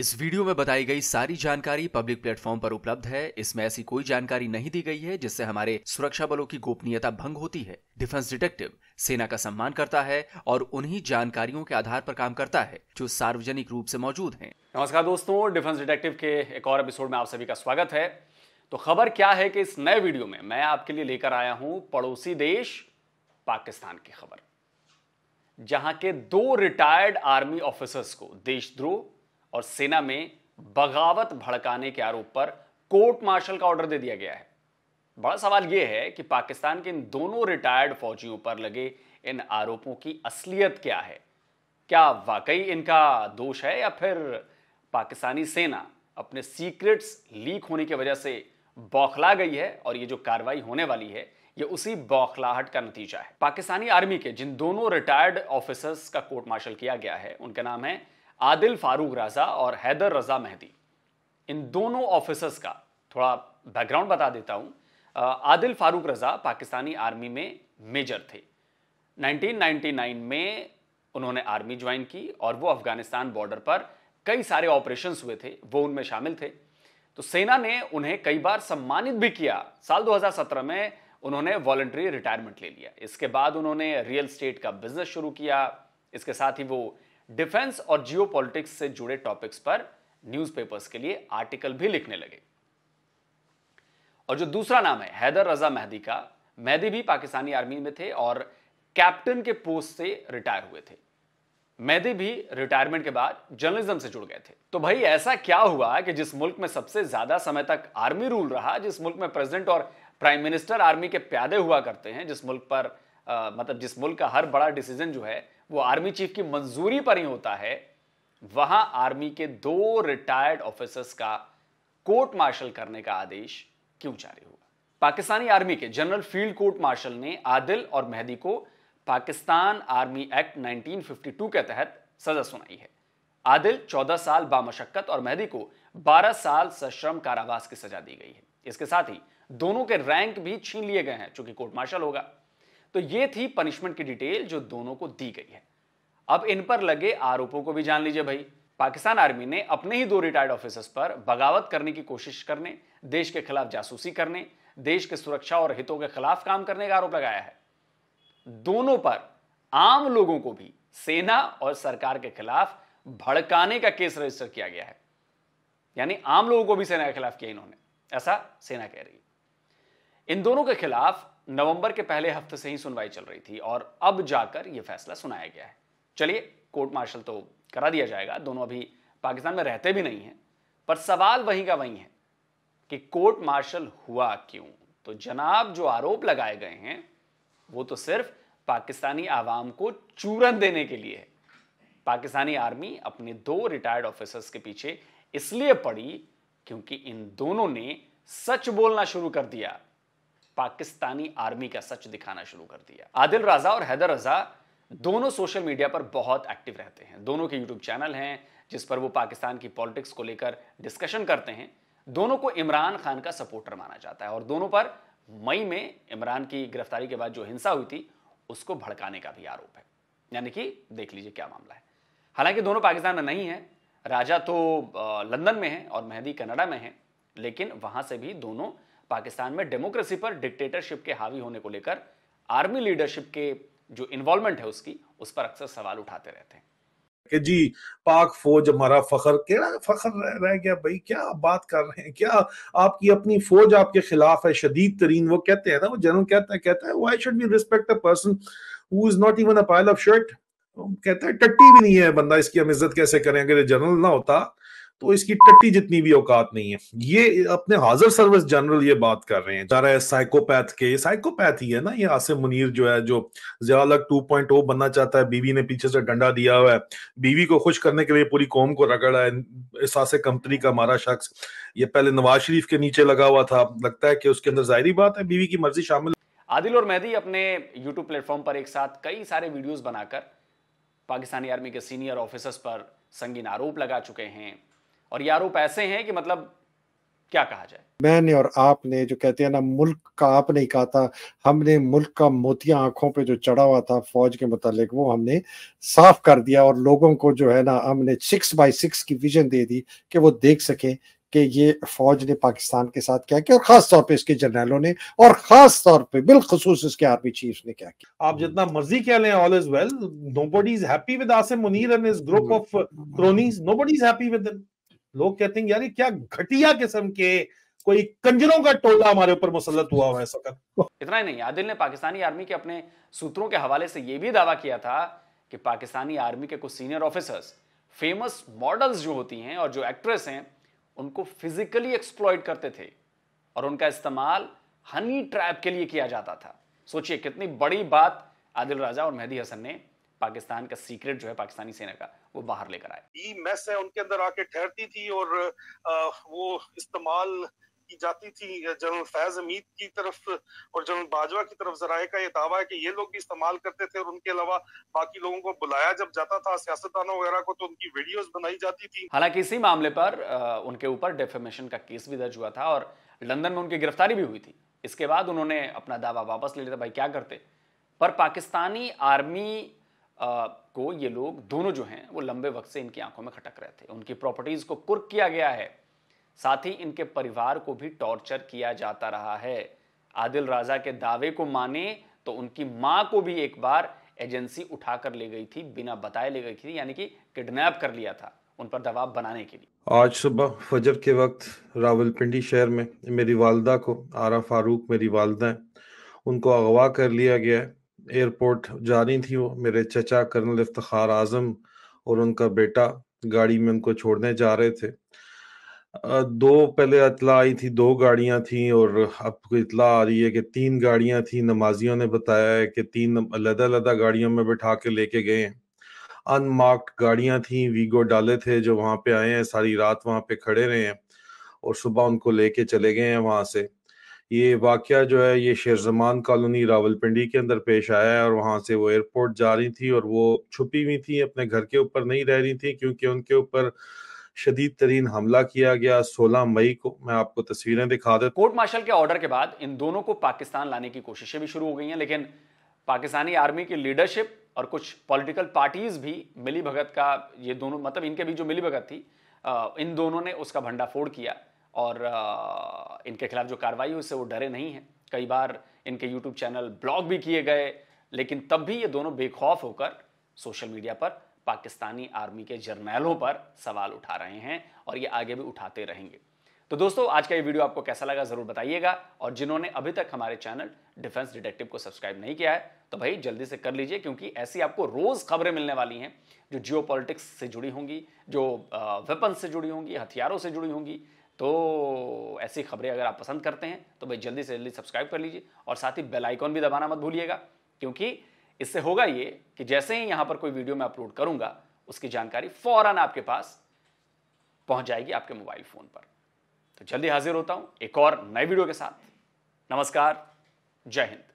इस वीडियो में बताई गई सारी जानकारी पब्लिक प्लेटफॉर्म पर उपलब्ध है इसमें ऐसी कोई जानकारी नहीं दी गई है जिससे हमारे सुरक्षा बलों की गोपनीयता भंग होती है डिफेंस डिटेक्टिव सेना का सम्मान करता है और उन्हीं जानकारियों के आधार पर काम करता है जो सार्वजनिक रूप से मौजूद है नमस्कार दोस्तों डिफेंस डिटेक्टिव के एक और एपिसोड में आप सभी का स्वागत है तो खबर क्या है कि इस नए वीडियो में मैं आपके लिए लेकर आया हूं पड़ोसी देश पाकिस्तान की खबर जहां के दो रिटायर्ड आर्मी ऑफिसर्स को देशद्रोह और सेना में बगावत भड़काने के आरोप पर कोर्ट मार्शल का ऑर्डर दे दिया गया है बड़ा सवाल यह है कि पाकिस्तान के इन दोनों रिटायर्ड फौजियों पर लगे इन आरोपों की असलियत क्या है क्या वाकई इनका दोष है या फिर पाकिस्तानी सेना अपने सीक्रेट्स लीक होने की वजह से बौखला गई है और ये जो कार्रवाई होने वाली है ये उसी बौखलाहट का नतीजा है पाकिस्तानी आर्मी के जिन दोनों रिटायर्ड ऑफिसर्स का कोर्ट मार्शल किया गया है उनका नाम है आदिल फारूक रजा और हैदर रजा मेहदी इन दोनों ऑफिसर्स का थोड़ा बैकग्राउंड बता देता हूं आदिल फारूक रजा पाकिस्तानी आर्मी में मेजर थे 1999 में उन्होंने आर्मी ज्वाइन की और वो अफगानिस्तान बॉर्डर पर कई सारे ऑपरेशन हुए थे वो उनमें शामिल थे तो सेना ने उन्हें कई बार सम्मानित भी किया साल 2017 में उन्होंने वॉलंटरी रिटायरमेंट ले लिया इसके बाद उन्होंने रियल स्टेट का बिजनेस शुरू किया इसके साथ ही वो डिफेंस और जियोपॉलिटिक्स से जुड़े टॉपिक्स पर न्यूज़पेपर्स के लिए आर्टिकल भी लिखने लगे और जो दूसरा नाम है हैदर रजा मेहदी का मेहदी भी पाकिस्तानी आर्मी में थे और कैप्टन के पोस्ट से रिटायर हुए थे मेहदी भी रिटायरमेंट के बाद जर्नलिज्म से जुड़ गए थे तो भाई ऐसा क्या हुआ कि जिस मुल्क में सबसे ज्यादा समय तक आर्मी रूल रहा जिस मुल्क में प्रेसिडेंट और प्राइम मिनिस्टर आर्मी के प्यादे हुआ करते हैं जिस मुल्क पर आ, मतलब जिस मुल्क का हर बड़ा डिसीजन जो है वो आर्मी चीफ की मंजूरी पर ही होता है वहां आर्मी के दो रिटायर्ड ऑफिसर्स का कोर्ट मार्शल करने का आदेश क्यों जारी हुआ पाकिस्तानी आर्मी के जनरल फील्ड कोर्ट मार्शल ने आदिल और मेहदी को पाकिस्तान आर्मी एक्ट 1952 के तहत सजा सुनाई है आदिल 14 साल बामशक्कत और मेहदी को 12 साल सश्रम कारावास की सजा दी गई है इसके साथ ही दोनों के रैंक भी छीन लिए गए हैं चूंकि कोर्ट मार्शल होगा तो ये थी पनिशमेंट की डिटेल जो दोनों को दी गई है अब इन पर लगे आरोपों को भी जान लीजिए भाई पाकिस्तान आर्मी ने अपने ही दो रिटायर्ड ऑफिसर्स पर बगावत करने की कोशिश करने देश के खिलाफ जासूसी करने देश के सुरक्षा और हितों के खिलाफ काम करने का आरोप लगाया है दोनों पर आम लोगों को भी सेना और सरकार के खिलाफ भड़काने का केस रजिस्टर किया गया है यानी आम लोगों को भी सेना के खिलाफ किया इन्होंने ऐसा सेना कह रही है इन दोनों के खिलाफ नवंबर के पहले हफ्ते से ही सुनवाई चल रही थी और अब जाकर यह फैसला सुनाया गया है चलिए कोर्ट मार्शल तो करा दिया जाएगा दोनों अभी पाकिस्तान में रहते भी नहीं हैं पर सवाल वहीं का वहीं है कि कोर्ट मार्शल हुआ क्यों तो जनाब जो आरोप लगाए गए हैं वो तो सिर्फ पाकिस्तानी आवाम को चूरन देने के लिए है पाकिस्तानी आर्मी अपने दो रिटायर्ड ऑफिसर्स के पीछे इसलिए पड़ी क्योंकि इन दोनों ने सच बोलना शुरू कर दिया पाकिस्तानी आर्मी का सच दिखाना शुरू कर दिया आदिल राजा और हैदर रजा दोनों सोशल मीडिया पर बहुत एक्टिव रहते हैं दोनों के यूट्यूब चैनल हैं जिस पर वो पाकिस्तान की पॉलिटिक्स को लेकर डिस्कशन करते हैं दोनों को इमरान खान का सपोर्टर माना जाता है और दोनों पर मई में इमरान की गिरफ्तारी के बाद जो हिंसा हुई थी उसको भड़काने का भी आरोप है यानी कि देख लीजिए क्या मामला है हालांकि दोनों पाकिस्तान में नहीं है राजा तो लंदन में है और मेहदी कनाडा में है लेकिन वहां से भी दोनों पाकिस्तान में डेमोक्रेसी पर डिक्टेटरशिप के हावी होने को लेकर आर्मी लीडरशिप के जो इन्वॉल्वमेंट है उसकी उस पर अक्सर सवाल उठाते रहते हैं कि जी पाक फौज हमारा फखर क्या फखर रह, रह गया भाई क्या आप बात कर रहे हैं क्या आपकी अपनी फौज आपके खिलाफ है शदीद तरीन वो कहते हैं ना वो जनरल कहता है कहता है why should be respect a person who is not even a pile of shit कहता है टट्टी भी नहीं है बंदा इसकी हम इज्जत कैसे करें अगर जनरल ना होता तो इसकी टट्टी जितनी भी औकात नहीं है ये अपने हाजिर सर्विस जनरल ये बात कर रहे हैं जा रहा है साइकोपैथ के साइकोपैथ ही है ना ये आसिम मुनीर जो है जो जयालक टू पॉइंट बनना चाहता है बीवी ने पीछे से डंडा दिया हुआ है बीवी को खुश करने के लिए पूरी कौम को रगड़ा है इस एहसास कंपनी का हमारा शख्स ये पहले नवाज शरीफ के नीचे लगा हुआ था लगता है कि उसके अंदर जाहरी बात है बीवी की मर्जी शामिल आदिल और मेहदी अपने यूट्यूब प्लेटफॉर्म पर एक साथ कई सारे वीडियोस बनाकर पाकिस्तानी आर्मी के सीनियर ऑफिसर्स पर संगीन आरोप लगा चुके हैं और ये आरोप ऐसे हैं कि मतलब क्या कहा जाए मैंने और आपने जो कहते हैं ना मुल्क का आपने कहा था हमने मुल्क का मोतिया आंखों पे जो चढ़ा हुआ था फौज के मुतालिक वो हमने साफ कर दिया और लोगों को जो है ना हमने सिक्स बाई सिक्स की विजन दे दी कि वो देख सके कि ये फौज ने पाकिस्तान के साथ क्या किया और खास तौर पे इसके जनरलों ने और खास तौर पे बिलखसूस इसके आर्मी चीफ ने क्या किया आप जितना मर्जी कह लें all is well nobody is happy with Asim Munir and his group of cronies nobody is happy with him लोग कहते हैं यार क्या घटिया किस्म के कोई कंजरों का टोला हमारे ऊपर मुसलत हुआ है सकत इतना ही नहीं आदिल ने पाकिस्तानी आर्मी के अपने सूत्रों के हवाले से यह भी दावा किया था कि पाकिस्तानी आर्मी के कुछ सीनियर ऑफिसर्स फेमस मॉडल्स जो होती हैं और जो एक्ट्रेस हैं उनको फिजिकली एक्सप्लॉयट करते थे और उनका इस्तेमाल हनी ट्रैप के लिए किया जाता था सोचिए कितनी बड़ी बात आदिल राजा और मेहदी हसन ने पाकिस्तान का सीक्रेट जो है पाकिस्तानी सेना का वो बाहर लेकर आए मैस है उनके अंदर आके ठहरती थी और वो इस्तेमाल की जाती थी जनरल फैज अमीद की तरफ और जनरल बाजवा की तरफ जराए का ये दावा है कि ये लोग भी इस्तेमाल करते थे और उनके अलावा बाकी लोगों को बुलाया जब जाता था सियासतदानों वगैरह को तो उनकी वीडियोस बनाई जाती थी हालांकि इसी मामले पर उनके ऊपर डेफेमेशन का केस भी दर्ज हुआ था और लंदन में उनकी गिरफ्तारी भी हुई थी इसके बाद उन्होंने अपना दावा वापस ले लिया था भाई क्या करते पर पाकिस्तानी आर्मी को ये लोग दोनों जो हैं वो लंबे वक्त से इनकी आंखों में खटक रहे थे उनकी प्रॉपर्टीज़ को कुर्क किया गया है साथ ही इनके परिवार को भी टॉर्चर किया जाता रहा है आदिल राजा के दावे को माने तो उनकी माँ को भी एक बार एजेंसी उठा कर ले गई थी बिना बताए ले गई थी यानी कि किडनैप कर लिया था उन पर दबाव बनाने के लिए आज सुबह फजर के वक्त रावलपिंडी शहर में मेरी वालदा को आरा फारूक मेरी वालदा उनको अगवा कर लिया गया है एयरपोर्ट जा रही थी मेरे चचा कर्नल इफ्तार आजम और उनका बेटा गाड़ी में उनको छोड़ने जा रहे थे दो पहले अतला आई थी दो गाड़ियां थी और अब इतला आ रही है कि तीन गाड़ियां थी नमाजियों ने बताया है कि तीन अलहदा अलहदा गाड़ियों में बैठा के लेके गए हैं अनमार्क्ड गाड़ियां थी वीगो डाले थे जो वहां पे आए हैं सारी रात वहां पे खड़े रहे हैं और सुबह उनको लेके चले गए हैं वहां से ये वाक़ जो है ये शेरजमान कॉलोनी रावलपिंडी के अंदर पेश आया है और वहाँ से वो एयरपोर्ट जा रही थी और वो छुपी हुई थी अपने घर के ऊपर नहीं रह रही थी क्योंकि उनके ऊपर शदीद तरीन हमला किया गया सोलह मई को मैं आपको तस्वीरें दिखा देता कोर्ट मार्शल के ऑर्डर के बाद इन दोनों को पाकिस्तान लाने की कोशिशें भी शुरू हो गई हैं लेकिन पाकिस्तानी आर्मी की लीडरशिप और कुछ पॉलिटिकल पार्टीज भी मिली भगत का ये दोनों मतलब इनके भी जो मिली भगत थी इन दोनों ने उसका भंडाफोड़ किया और इनके खिलाफ जो कार्रवाई हुई उससे वो डरे नहीं हैं कई बार इनके यूट्यूब चैनल ब्लॉक भी किए गए लेकिन तब भी ये दोनों बेखौफ होकर सोशल मीडिया पर पाकिस्तानी आर्मी के जर्नैलों पर सवाल उठा रहे हैं और ये आगे भी उठाते रहेंगे तो दोस्तों आज का ये वीडियो आपको कैसा लगा जरूर बताइएगा और जिन्होंने अभी तक हमारे चैनल डिफेंस डिटेक्टिव को सब्सक्राइब नहीं किया है तो भाई जल्दी से कर लीजिए क्योंकि ऐसी आपको रोज खबरें मिलने वाली हैं जो जियो से जुड़ी होंगी जो वेपन से जुड़ी होंगी हथियारों से जुड़ी होंगी तो ऐसी खबरें अगर आप पसंद करते हैं तो भाई जल्दी से जल्दी सब्सक्राइब कर लीजिए और साथ ही बेल आइकॉन भी दबाना मत भूलिएगा क्योंकि इससे होगा ये कि जैसे ही यहाँ पर कोई वीडियो मैं अपलोड करूँगा उसकी जानकारी फ़ौरन आपके पास पहुंच जाएगी आपके मोबाइल फ़ोन पर तो जल्दी हाजिर होता हूँ एक और नए वीडियो के साथ नमस्कार जय हिंद